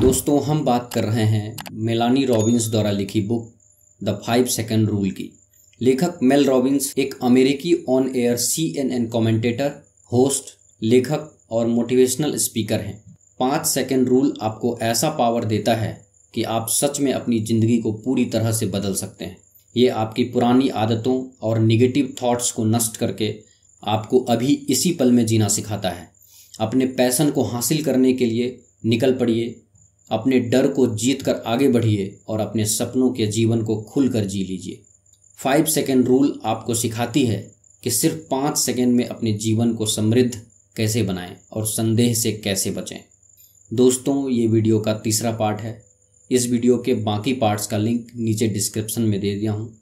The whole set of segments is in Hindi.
दोस्तों हम बात कर रहे हैं मेलानी रॉबिन्स द्वारा लिखी book the five second rule की लेखक मेल रॉबिन्स एक अमेरिकी on air C N N commentator host लेखक और मोटिवेशनल स्पीकर हैं पाँच सेकेंड रूल आपको ऐसा पावर देता है कि आप सच में अपनी ज़िंदगी को पूरी तरह से बदल सकते हैं ये आपकी पुरानी आदतों और निगेटिव थाट्स को नष्ट करके आपको अभी इसी पल में जीना सिखाता है अपने पैसन को हासिल करने के लिए निकल पड़िए अपने डर को जीत कर आगे बढ़िए और अपने सपनों के जीवन को खुल कर जी लीजिए फाइव सेकेंड रूल आपको सिखाती है कि सिर्फ पाँच सेकेंड में अपने जीवन को समृद्ध कैसे बनाएं और संदेह से कैसे बचें दोस्तों ये वीडियो का तीसरा पार्ट है इस वीडियो के बाकी पार्ट्स का लिंक नीचे डिस्क्रिप्शन में दे दिया हूँ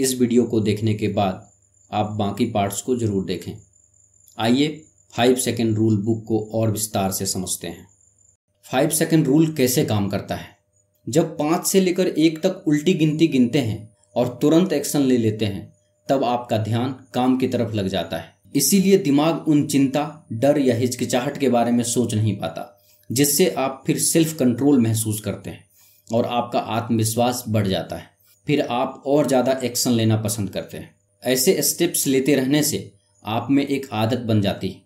इस वीडियो को देखने के बाद आप बाकी पार्ट्स को ज़रूर देखें आइए फाइव सेकेंड रूल बुक को और विस्तार से समझते हैं फाइव सेकेंड रूल कैसे काम करता है जब पाँच से लेकर एक तक उल्टी गिनती गिनते हैं और तुरंत एक्शन ले लेते हैं तब आपका ध्यान काम की तरफ लग जाता है इसीलिए दिमाग उन चिंता डर या हिचकिचाहट के बारे में सोच नहीं पाता जिससे आप फिर सेल्फ कंट्रोल महसूस करते हैं और आपका आत्मविश्वास बढ़ जाता है फिर आप और ज़्यादा एक्शन लेना पसंद करते हैं ऐसे स्टेप्स लेते रहने से आप में एक आदत बन जाती है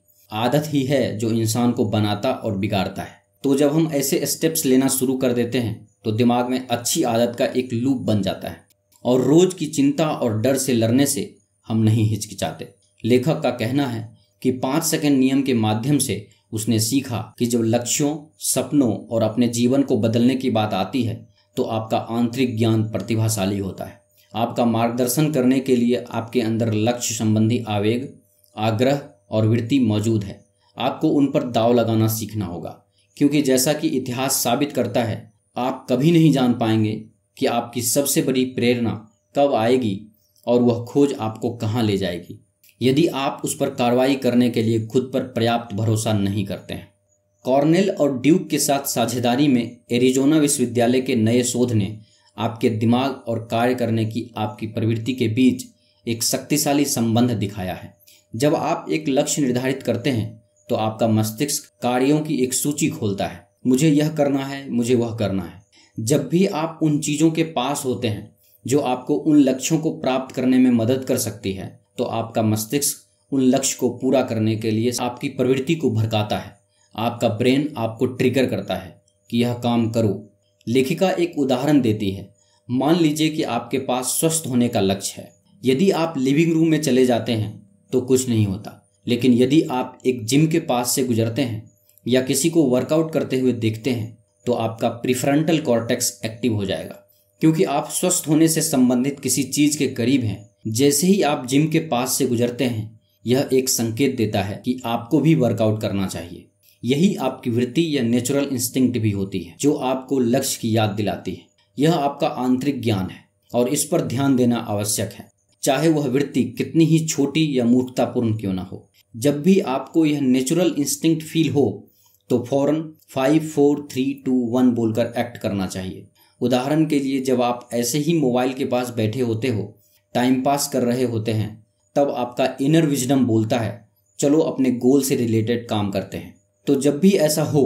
आदत ही है जो इंसान को बनाता और बिगाड़ता है तो जब हम ऐसे स्टेप्स लेना शुरू कर देते हैं तो दिमाग में अच्छी आदत का एक लूप बन जाता है और रोज की चिंता और डर से लड़ने से हम नहीं हिचकिचाते लेखक का कहना है कि पांच सेकंड नियम के माध्यम से उसने सीखा कि जब लक्ष्यों सपनों और अपने जीवन को बदलने की बात आती है तो आपका आंतरिक ज्ञान प्रतिभाशाली होता है आपका मार्गदर्शन करने के लिए आपके अंदर लक्ष्य संबंधी आवेग आग्रह और वृत्ति मौजूद है आपको उन पर दाव लगाना सीखना होगा क्योंकि जैसा कि इतिहास साबित करता है आप कभी नहीं जान पाएंगे कि आपकी सबसे बड़ी प्रेरणा कब आएगी और वह खोज आपको कहाँ ले जाएगी यदि आप उस पर कार्रवाई करने के लिए खुद पर पर्याप्त भरोसा नहीं करते हैं कॉर्नेल और ड्यूक के साथ साझेदारी में एरिजोना विश्वविद्यालय के नए शोध ने आपके दिमाग और कार्य करने की आपकी प्रवृत्ति के बीच एक शक्तिशाली संबंध दिखाया है जब आप एक लक्ष्य निर्धारित करते हैं तो आपका मस्तिष्क कार्यों की एक सूची खोलता है मुझे यह करना है मुझे वह करना है जब भी आप उन चीज़ों के पास होते हैं जो आपको उन लक्ष्यों को प्राप्त करने में मदद कर सकती है तो आपका मस्तिष्क उन लक्ष्य को पूरा करने के लिए आपकी प्रवृत्ति को भड़काता है आपका ब्रेन आपको ट्रिगर करता है कि यह काम करो लेखिका एक उदाहरण देती है मान लीजिए कि आपके पास स्वस्थ होने का लक्ष्य है यदि आप लिविंग रूम में चले जाते हैं तो कुछ नहीं होता लेकिन यदि आप एक जिम के पास से गुजरते हैं या किसी को वर्कआउट करते हुए देखते हैं तो आपका प्रिफ्रंटल कॉर्टेक्स एक्टिव हो जाएगा क्योंकि आप स्वस्थ होने से संबंधित किसी चीज के करीब हैं जैसे ही आप जिम के पास से गुजरते हैं यह एक संकेत देता है कि आपको भी वर्कआउट करना चाहिए यही आपकी वृत्ति या नेचुरल इंस्टिंक्ट भी होती है जो आपको लक्ष्य की याद दिलाती है यह आपका आंतरिक ज्ञान है और इस पर ध्यान देना आवश्यक है चाहे वह वृत्ति कितनी ही छोटी या मूर्खतापूर्ण क्यों ना हो जब भी आपको यह नेचुरल इंस्टिंक्ट फील हो तो फौरन five four three two one बोलकर एक्ट करना चाहिए उदाहरण के लिए जब आप ऐसे ही मोबाइल के पास बैठे होते हो टाइम पास कर रहे होते हैं तब आपका इनर विजडम बोलता है चलो अपने गोल से रिलेटेड काम करते हैं तो जब भी ऐसा हो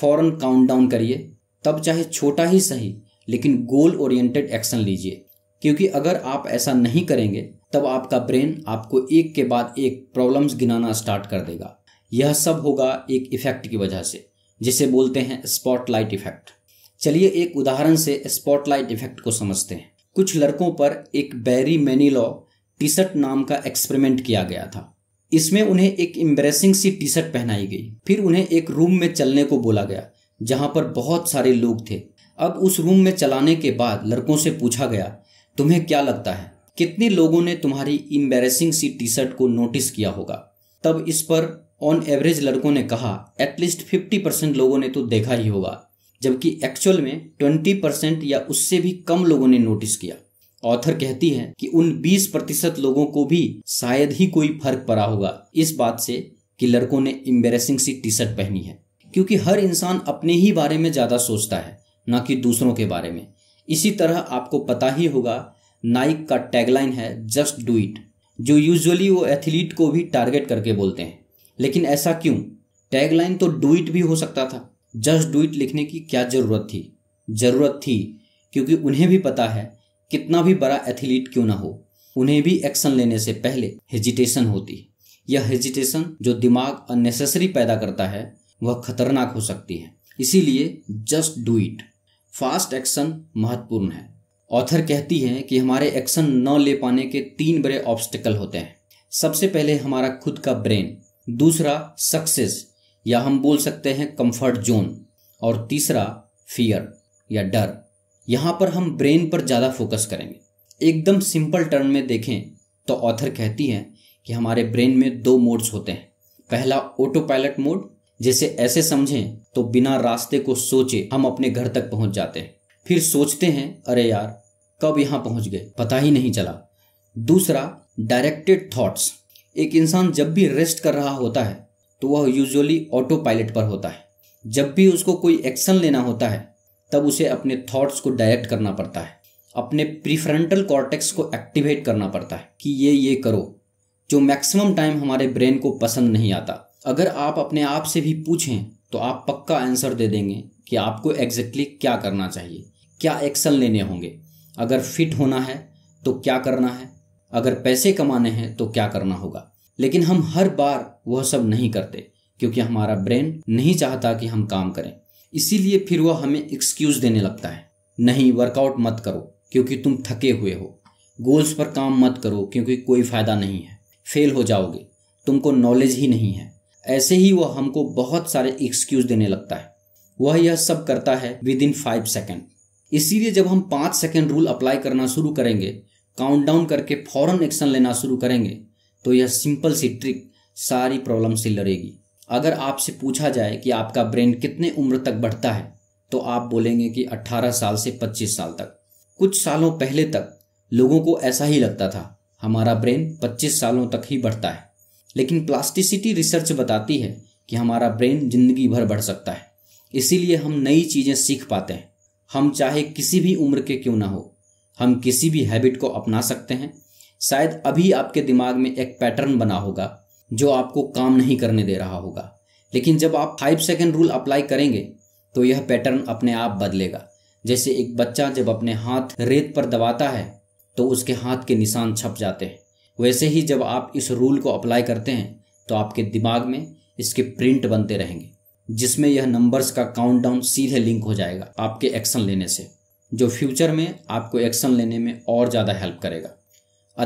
फौरन काउंट डाउन करिए तब चाहे छोटा ही सही लेकिन गोल ओरिएंटेड एक्शन लीजिए क्योंकि अगर आप ऐसा नहीं करेंगे तब आपका ब्रेन आपको एक के बाद एक प्रॉब्लम्स गिनाना स्टार्ट कर देगा यह सब होगा एक इफेक्ट की वजह से जिसे बोलते हैं स्पॉटलाइट इफेक्ट चलिए एक उदाहरण से स्पॉटलाइट इफेक्ट को समझते हैं कुछ लड़कों पर एक बैरी मैनीलॉ टी शर्ट नाम का एक्सपेरिमेंट किया गया था इसमें उन्हें एक एम्बरेसिंग सी टी शर्ट पहनाई गई फिर उन्हें एक रूम में चलने को बोला गया जहां पर बहुत सारे लोग थे अब उस रूम में चलाने के बाद लड़कों से पूछा गया तुम्हें क्या लगता है कितने लोगों ने तुम्हारी इम्बेरेसिंग सी टी शर्ट को नोटिस किया होगा तब इस पर ऑन एवरेज लड़कों ने कहा एटलीस्ट फिफ्टी परसेंट लोगों ने तो देखा ही होगा जबकि एक्चुअल में ट्वेंटी परसेंट या उससे भी कम लोगों ने नोटिस किया ऑथर कहती है कि उन बीस प्रतिशत लोगों को भी शायद ही कोई फर्क पड़ा होगा इस बात से कि लड़कों ने इम्बेरेसिंग सी टी शर्ट पहनी है क्योंकि हर इंसान अपने ही बारे में ज़्यादा सोचता है ना कि दूसरों के बारे में इसी तरह आपको पता ही होगा नाइक का टैगलाइन है जस्ट डू इट जो यूजुअली वो एथलीट को भी टारगेट करके बोलते हैं लेकिन ऐसा क्यों टैगलाइन तो डू इट भी हो सकता था जस्ट डू इट लिखने की क्या ज़रूरत थी ज़रूरत थी क्योंकि उन्हें भी पता है कितना भी बड़ा एथलीट क्यों ना हो उन्हें भी एक्शन लेने से पहले हेजिटेशन होती है यह हेजिटेशन जो दिमाग अननेसेसरी पैदा करता है वह खतरनाक हो सकती है इसीलिए just do it fast action महत्वपूर्ण है ऑथर कहती है कि हमारे एक्शन न ले पाने के तीन बड़े ऑब्स्टिकल होते हैं सबसे पहले हमारा खुद का ब्रेन दूसरा सक्सेस या हम बोल सकते हैं कंफर्ट जोन और तीसरा फियर या डर यहाँ पर हम ब्रेन पर ज़्यादा फोकस करेंगे एकदम सिंपल टर्म में देखें तो ऑथर कहती हैं कि हमारे ब्रेन में दो मोड्स होते हैं पहला ऑटो पायलट मोड जिसे ऐसे समझें तो बिना रास्ते को सोचे हम अपने घर तक पहुंच जाते हैं फिर सोचते हैं अरे यार कब यहाँ पहुंच गए पता ही नहीं चला दूसरा डायरेक्टेड थॉट्स एक इंसान जब भी रेस्ट कर रहा होता है तो वह यूजुअली ऑटो पायलट पर होता है जब भी उसको कोई एक्शन लेना होता है तब उसे अपने थॉट्स को डायरेक्ट करना पड़ता है अपने प्रीफ्रंटल कॉर्टेक्स को एक्टिवेट करना पड़ता है कि ये ये करो जो मैक्सिमम टाइम हमारे ब्रेन को पसंद नहीं आता अगर आप अपने आप से भी पूछें तो आप पक्का आंसर दे देंगे कि आपको एग्जैक्टली exactly क्या करना चाहिए क्या एक्शन लेने होंगे अगर फिट होना है तो क्या करना है अगर पैसे कमाने हैं तो क्या करना होगा लेकिन हम हर बार वह सब नहीं करते क्योंकि हमारा ब्रेन नहीं चाहता कि हम काम करें इसीलिए फिर वह हमें एक्सक्यूज देने लगता है नहीं वर्कआउट मत करो क्योंकि तुम थके हुए हो गोल्स पर काम मत करो क्योंकि कोई फ़ायदा नहीं है फेल हो जाओगे तुमको नॉलेज ही नहीं है ऐसे ही वह हमको बहुत सारे एक्सक्यूज देने लगता है वह यह सब करता है विद इन फाइव सेकेंड इसीलिए जब हम पांच सेकेंड रूल अप्लाई करना शुरू करेंगे काउंटडाउन करके फौरन एक्शन लेना शुरू करेंगे तो यह सिंपल सी ट्रिक सारी प्रॉब्लम से लड़ेगी अगर आपसे पूछा जाए कि आपका ब्रेन कितने उम्र तक बढ़ता है तो आप बोलेंगे कि 18 साल से 25 साल तक कुछ सालों पहले तक लोगों को ऐसा ही लगता था हमारा ब्रेन 25 सालों तक ही बढ़ता है लेकिन प्लास्टिसिटी रिसर्च बताती है कि हमारा ब्रेन जिंदगी भर बढ़ सकता है इसीलिए हम नई चीज़ें सीख पाते हैं हम चाहे किसी भी उम्र के क्यों ना हो हम किसी भी हैबिट को अपना सकते हैं शायद अभी आपके दिमाग में एक पैटर्न बना होगा जो आपको काम नहीं करने दे रहा होगा लेकिन जब आप फाइव सेकेंड रूल अप्लाई करेंगे तो यह पैटर्न अपने आप बदलेगा जैसे एक बच्चा जब अपने हाथ रेत पर दबाता है तो उसके हाथ के निशान छप जाते हैं वैसे ही जब आप इस रूल को अप्लाई करते हैं तो आपके दिमाग में इसके प्रिंट बनते रहेंगे जिसमें यह नंबर्स का काउंटडाउन सीधे लिंक हो जाएगा आपके एक्शन लेने से जो फ्यूचर में आपको एक्शन लेने में और ज़्यादा हेल्प करेगा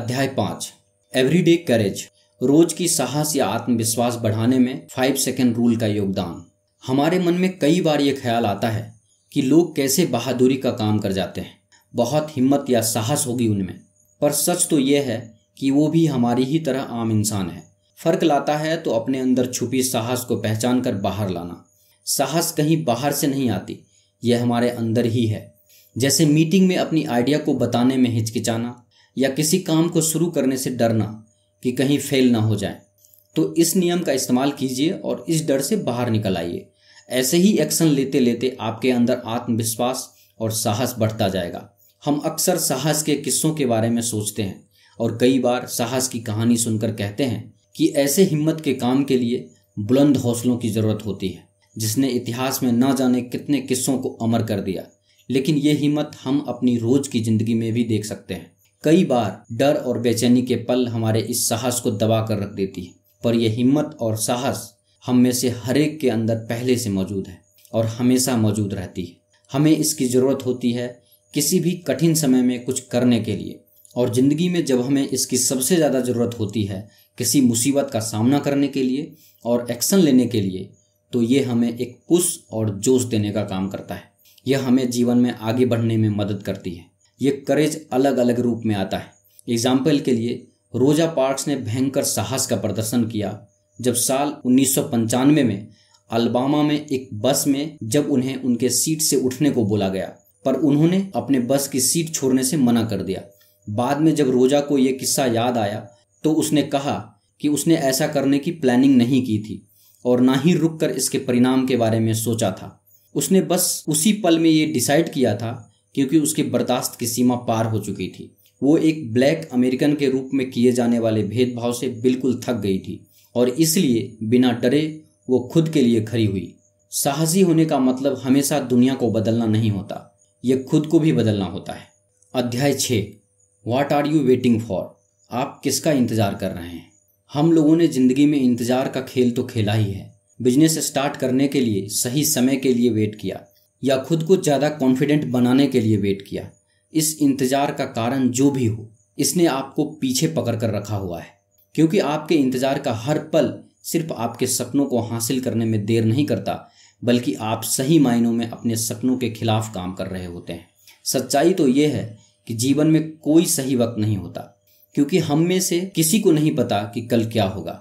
अध्याय पाँच एवरीडे करेज रोज की साहस या आत्मविश्वास बढ़ाने में फाइव सेकेंड रूल का योगदान हमारे मन में कई बार ये ख्याल आता है कि लोग कैसे बहादुरी का काम कर जाते हैं बहुत हिम्मत या साहस होगी उनमें पर सच तो यह है कि वो भी हमारी ही तरह आम इंसान है फर्क लाता है तो अपने अंदर छुपी साहस को पहचान कर बाहर लाना साहस कहीं बाहर से नहीं आती यह हमारे अंदर ही है जैसे मीटिंग में अपनी आइडिया को बताने में हिचकिचाना या किसी काम को शुरू करने से डरना कि कहीं फेल ना हो जाए तो इस नियम का इस्तेमाल कीजिए और इस डर से बाहर निकल आइए ऐसे ही एक्शन लेते लेते आपके अंदर आत्मविश्वास और साहस बढ़ता जाएगा हम अक्सर साहस के किस्सों के बारे में सोचते हैं और कई बार साहस की कहानी सुनकर कहते हैं कि ऐसे हिम्मत के काम के लिए बुलंद हौसलों की ज़रूरत होती है जिसने इतिहास में ना जाने कितने किस्सों को अमर कर दिया लेकिन ये हिम्मत हम अपनी रोज की जिंदगी में भी देख सकते हैं कई बार डर और बेचैनी के पल हमारे इस साहस को दबा कर रख देती है पर यह हिम्मत और साहस हम में से हरेक के अंदर पहले से मौजूद है और हमेशा मौजूद रहती है हमें इसकी ज़रूरत होती है किसी भी कठिन समय में कुछ करने के लिए और ज़िंदगी में जब हमें इसकी सबसे ज़्यादा ज़रूरत होती है किसी मुसीबत का सामना करने के लिए और एक्शन लेने के लिए तो ये हमें एक पुश और जोश देने का काम करता है यह हमें जीवन में आगे बढ़ने में मदद करती है ये करेज अलग अलग रूप में आता है एग्जाम्पल के लिए रोजा पार्क्स ने भयंकर साहस का प्रदर्शन किया जब साल उन्नीस में अल्बामा में एक बस में जब उन्हें उनके सीट से उठने को बोला गया पर उन्होंने अपने बस की सीट छोड़ने से मना कर दिया बाद में जब रोजा को यह किस्सा याद आया तो उसने कहा कि उसने ऐसा करने की प्लानिंग नहीं की थी और ना ही रुक कर इसके परिणाम के बारे में सोचा था उसने बस उसी पल में ये डिसाइड किया था क्योंकि उसकी बर्दाश्त की सीमा पार हो चुकी थी वो एक ब्लैक अमेरिकन के रूप में किए जाने वाले भेदभाव से बिल्कुल थक गई थी और इसलिए बिना डरे वो खुद के लिए खड़ी हुई साहसी होने का मतलब हमेशा दुनिया को बदलना नहीं होता यह खुद को भी बदलना होता है अध्याय छः what are you waiting for आप किसका इंतज़ार कर रहे हैं हम लोगों ने ज़िंदगी में इंतज़ार का खेल तो खेला ही है बिजनेस स्टार्ट करने के लिए सही समय के लिए वेट किया या खुद को ज़्यादा कॉन्फिडेंट बनाने के लिए वेट किया इस इंतज़ार का कारण जो भी हो इसने आपको पीछे पकड़ कर रखा हुआ है क्योंकि आपके इंतज़ार का हर पल सिर्फ आपके सपनों को हासिल करने में देर नहीं करता बल्कि आप सही मायनों में अपने सपनों के खिलाफ काम कर रहे होते हैं सच्चाई तो ये है कि जीवन में कोई सही वक्त नहीं होता क्योंकि हम में से किसी को नहीं पता कि कल क्या होगा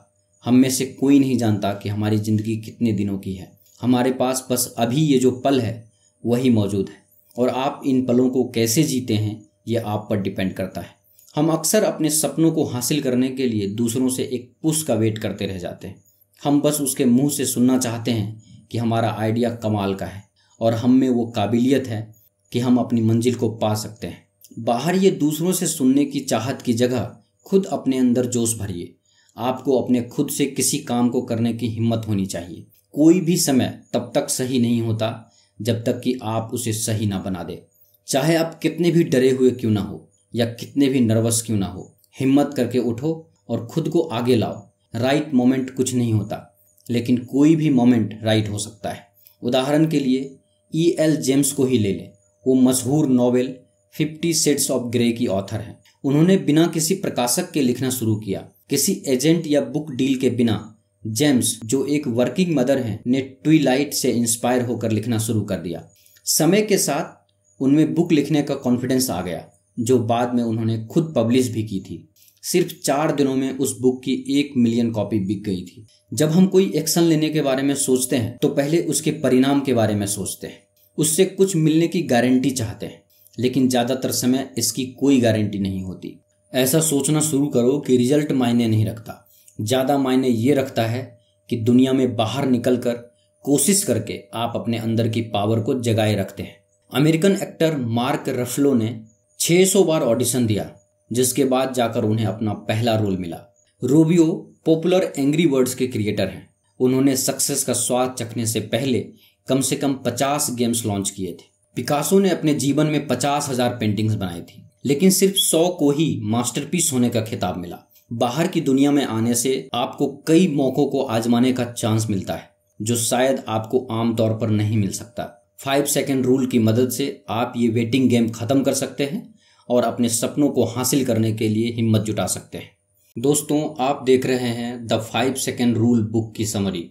हम में से कोई नहीं जानता कि हमारी ज़िंदगी कितने दिनों की है हमारे पास बस अभी ये जो पल है वही मौजूद है और आप इन पलों को कैसे जीते हैं ये आप पर डिपेंड करता है हम अक्सर अपने सपनों को हासिल करने के लिए दूसरों से एक पुश का वेट करते रह जाते हैं हम बस उसके मुंह से सुनना चाहते हैं कि हमारा आइडिया कमाल का है और हम में वो काबिलियत है कि हम अपनी मंजिल को पा सकते हैं बाहर ये दूसरों से सुनने की चाहत की जगह खुद अपने अंदर जोश भरिए आपको अपने खुद से किसी काम को करने की हिम्मत होनी चाहिए कोई भी समय तब तक सही नहीं होता जब तक कि आप उसे सही ना बना दे चाहे आप कितने भी डरे हुए क्यों ना हो या कितने भी नर्वस क्यों ना हो हिम्मत करके उठो और खुद को आगे लाओ राइट मोमेंट कुछ नहीं होता लेकिन कोई भी मोमेंट राइट हो सकता है उदाहरण के लिए ई एल जेम्स को ही ले लें वो मशहूर novel fifty shades of grey की ऑथर हैं उन्होंने बिना किसी प्रकाशक के लिखना शुरू किया किसी एजेंट या बुक डील के बिना जेम्स जो एक वर्किंग मदर हैं ने ट्वीलाइट से इंस्पायर होकर लिखना शुरू कर दिया समय के साथ उनमें बुक लिखने का कॉन्फिडेंस आ गया जो बाद में उन्होंने खुद पब्लिश भी की थी सिर्फ चार दिनों में उस बुक की एक मिलियन कॉपी बिक गई थी जब हम कोई एक्शन लेने के बारे में सोचते हैं तो पहले उसके परिणाम के बारे में सोचते हैं उससे कुछ मिलने की गारंटी चाहते हैं लेकिन ज़्यादातर समय इसकी कोई गारंटी नहीं होती ऐसा सोचना शुरू करो कि रिजल्ट मायने नहीं रखता ज़्यादा मायने ये रखता है कि दुनिया में बाहर निकलकर कोशिश करके आप अपने अंदर की पावर को जगाए रखते हैं अमेरिकन एक्टर मार्क रफलो ने 600 बार ऑडिशन दिया जिसके बाद जाकर उन्हें अपना पहला रोल मिला रोबियो पॉपुलर एंग्री वर्ड्स के क्रिएटर हैं उन्होंने सक्सेस का स्वाद चखने से पहले कम से कम 50 गेम्स लॉन्च किए थे पिकासो ने अपने जीवन में पचास हजार पेंटिंग्स बनाई थी लेकिन सिर्फ सौ को ही मास्टरपीस होने का खिताब मिला बाहर की दुनिया में आने से आपको कई मौकों को आजमाने का चांस मिलता है जो शायद आपको आमतौर पर नहीं मिल सकता फाइव सेकेंड रूल की मदद से आप ये वेटिंग गेम खत्म कर सकते हैं और अपने सपनों को हासिल करने के लिए हिम्मत जुटा सकते हैं दोस्तों आप देख रहे हैं the five second rule book की समरी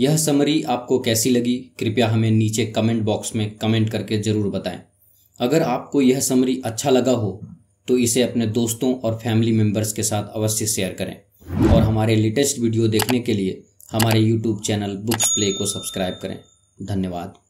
यह समरी आपको कैसी लगी कृपया हमें नीचे कमेंट बॉक्स में कमेंट करके ज़रूर बताएं अगर आपको यह समरी अच्छा लगा हो तो इसे अपने दोस्तों और फैमिली मेंबर्स के साथ अवश्य शेयर करें और हमारे लेटेस्ट वीडियो देखने के लिए हमारे यूट्यूब चैनल बुक्स प्ले को सब्सक्राइब करें धन्यवाद